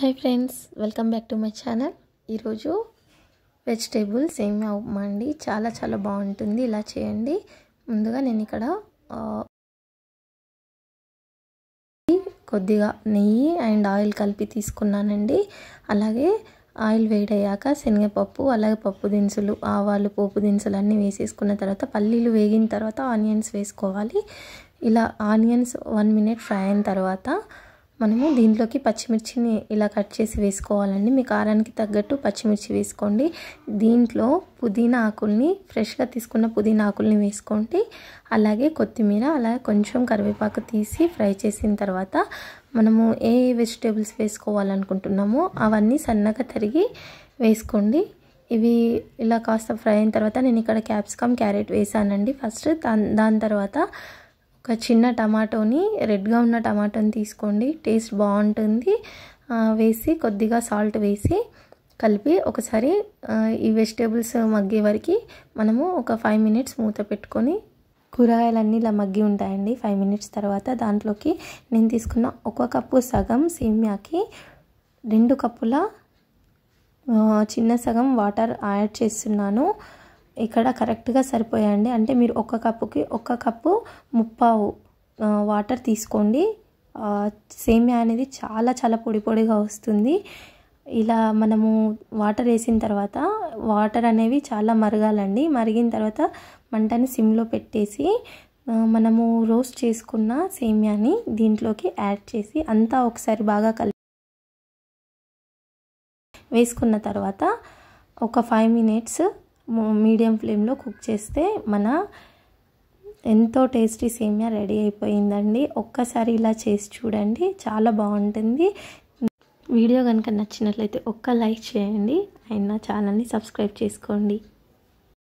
hi friends welcome back to my channel ఈరోజు vegetables ఏమి ఉప్మా అండి చాలా చాలా బాగుంటుంది ఇలా చేయండి ముందుగా నేను ఇక్కడ కొద్దిగా నెయ్యి అండ్ ఆయిల్ కలిపి తీసుకున్నానండి అలాగే ఆయిల్ వేడయ్యాక శనగపప్పు అలాగే పప్పు దినుసులు ఆవాలు పోపు దినుసులు అన్నీ వేసేసుకున్న తర్వాత పల్లీలు వేగిన తర్వాత ఆనియన్స్ వేసుకోవాలి ఇలా ఆనియన్స్ వన్ మినిట్ ఫ్రై అయిన తర్వాత మనము దీంట్లోకి పచ్చిమిర్చిని ఇలా కట్ చేసి వేసుకోవాలండి మీ కారానికి తగ్గట్టు పచ్చిమిర్చి వేసుకోండి దీంట్లో పుదీనా ఆకుల్ని ఫ్రెష్గా తీసుకున్న పుదీనా ఆకుల్ని వేసుకోండి అలాగే కొత్తిమీర అలాగే కొంచెం కరివేపాకు తీసి ఫ్రై చేసిన తర్వాత మనము ఏ వెజిటేబుల్స్ వేసుకోవాలనుకుంటున్నామో అవన్నీ సన్నగా తరిగి వేసుకోండి ఇవి ఇలా కాస్త ఫ్రై అయిన తర్వాత నేను ఇక్కడ క్యాప్సికమ్ క్యారెట్ వేసానండి ఫస్ట్ దాని తర్వాత ఒక చిన్న టమాటోని రెడ్గా ఉన్న టమాటోని తీసుకోండి టేస్ట్ బాగుంటుంది వేసి కొద్దిగా సాల్ట్ వేసి కలిపి ఒకసారి ఈ వెజిటేబుల్స్ మగ్గే వరకు మనము ఒక ఫైవ్ మినిట్స్ మూత పెట్టుకొని కూరగాయలన్నీ ఇలా మగ్గి ఉంటాయండి ఫైవ్ మినిట్స్ తర్వాత దాంట్లోకి నేను తీసుకున్న ఒక కప్పు సగం సేమ్యాకి రెండు కప్పుల చిన్న సగం వాటర్ యాడ్ చేస్తున్నాను ఇక్కడ కరెక్ట్గా సరిపోయాయండి అంటే మీరు ఒక కప్పుకి ఒక కప్పు ముప్పావు వాటర్ తీసుకోండి సేమియా అనేది చాలా చాలా పొడి పొడిగా వస్తుంది ఇలా మనము వాటర్ వేసిన తర్వాత వాటర్ అనేవి చాలా మరగాలండి మరిగిన తర్వాత మంటని సిమ్లో పెట్టేసి మనము రోస్ట్ చేసుకున్న సేమియాని దీంట్లోకి యాడ్ చేసి అంతా ఒకసారి బాగా కలి వేసుకున్న తర్వాత ఒక ఫైవ్ మినిట్స్ మీడియం ఫ్లేమ్లో కుక్ చేస్తే మన ఎంతో టేస్టీ సేమియా రెడీ అయిపోయిందండి ఒక్కసారి ఇలా చేసి చూడండి చాలా బాగుంటుంది వీడియో కనుక నచ్చినట్లయితే ఒక్క లైక్ చేయండి అయినా ఛానల్ని సబ్స్క్రైబ్ చేసుకోండి